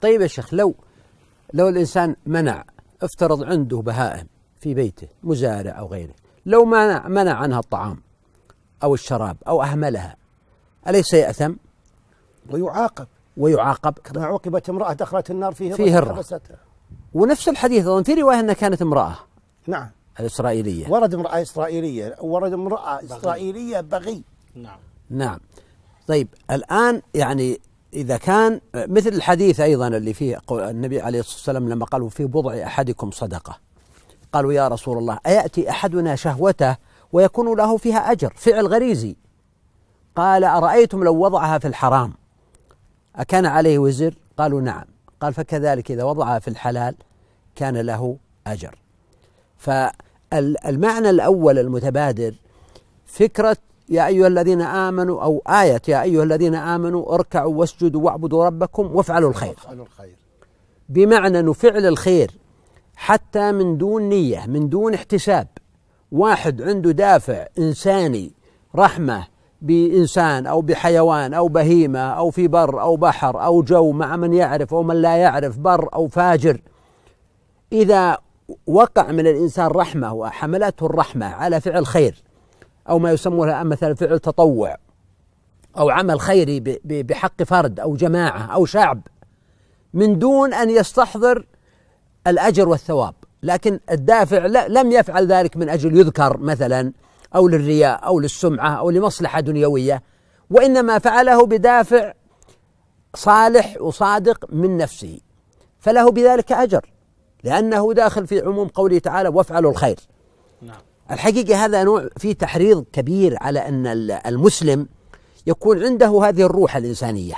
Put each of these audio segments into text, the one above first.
طيب يا شيخ لو لو الإنسان منع افترض عنده بهائم في بيته مزارع أو غيره لو منع, منع عنها الطعام أو الشراب أو أهملها أليس يأثم؟ ويعاقب ويعاقب كما عوقبت امرأة دخلت النار فيه في هره ونفس الحديث أظن في رواية أنها كانت امرأة نعم الإسرائيلية ورد امرأة إسرائيلية ورد امرأة إسرائيلية بغي نعم نعم طيب الآن يعني إذا كان مثل الحديث أيضا اللي فيه النبي عليه الصلاة والسلام لما قالوا في بضع أحدكم صدقة قالوا يا رسول الله أيأتي أحدنا شهوته ويكون له فيها أجر فعل غريزي قال أرأيتم لو وضعها في الحرام أكان عليه وزر قالوا نعم قال فكذلك إذا وضعها في الحلال كان له أجر فالمعنى الأول المتبادر فكرة يا أيها الذين آمنوا أو آية يا أيها الذين آمنوا اركعوا واسجدوا واعبدوا ربكم وافعلوا الخير بمعنى أنه فعل الخير حتى من دون نية من دون احتساب واحد عنده دافع إنساني رحمة بإنسان أو بحيوان أو بهيمة أو في بر أو بحر أو جو مع من يعرف أو من لا يعرف بر أو فاجر إذا وقع من الإنسان رحمة وحملته الرحمة على فعل خير أو ما يسمونها الآن مثلا فعل تطوع أو عمل خيري بحق فرد أو جماعة أو شعب من دون أن يستحضر الأجر والثواب لكن الدافع لم يفعل ذلك من أجل يذكر مثلا أو للرياء أو للسمعة أو لمصلحة دنيوية وإنما فعله بدافع صالح وصادق من نفسه فله بذلك أجر لأنه داخل في عموم قوله تعالى وافعلوا الخير نعم. الحقيقه هذا نوع في تحريض كبير على ان المسلم يكون عنده هذه الروح الانسانيه.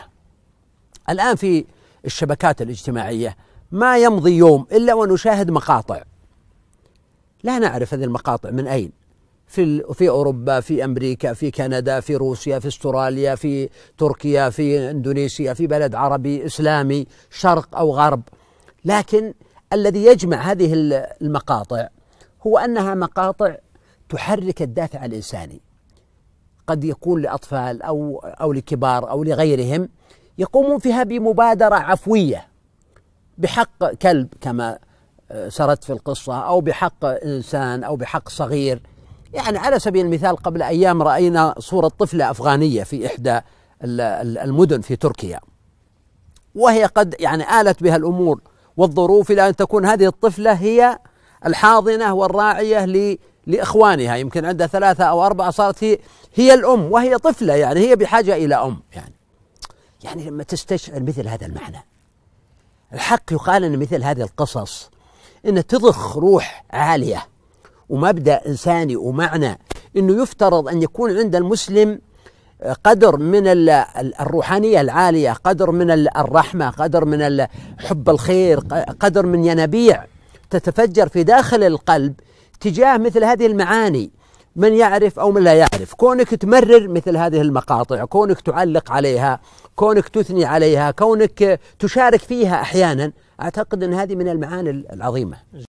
الان في الشبكات الاجتماعيه ما يمضي يوم الا ونشاهد مقاطع. لا نعرف هذه المقاطع من اين. في في اوروبا، في امريكا، في كندا، في روسيا، في استراليا، في تركيا، في اندونيسيا، في بلد عربي اسلامي، شرق او غرب. لكن الذي يجمع هذه المقاطع هو أنها مقاطع تحرك الدافع الإنساني قد يكون لأطفال أو أو لكبار أو لغيرهم يقومون فيها بمبادرة عفوية بحق كلب كما آه، سردت في القصة أو بحق إنسان أو بحق صغير يعني على سبيل المثال قبل أيام رأينا صورة طفلة أفغانية في إحدى المدن في تركيا وهي قد يعني آلت بها الأمور والظروف إلى أن تكون هذه الطفلة هي الحاضنة والراعية لإخوانها يمكن عندها ثلاثة أو أربعة صارت هي هي الأم وهي طفلة يعني هي بحاجة إلى أم يعني يعني لما تستشعر مثل هذا المعنى الحق يقال أن مثل هذه القصص أن تضخ روح عالية ومبدأ إنساني ومعنى أنه يفترض أن يكون عند المسلم قدر من الروحانية العالية قدر من الرحمة قدر من حب الخير قدر من ينابيع تتفجر في داخل القلب تجاه مثل هذه المعاني من يعرف او من لا يعرف، كونك تمرر مثل هذه المقاطع، كونك تعلق عليها، كونك تثني عليها، كونك تشارك فيها احيانا، اعتقد ان هذه من المعاني العظيمه.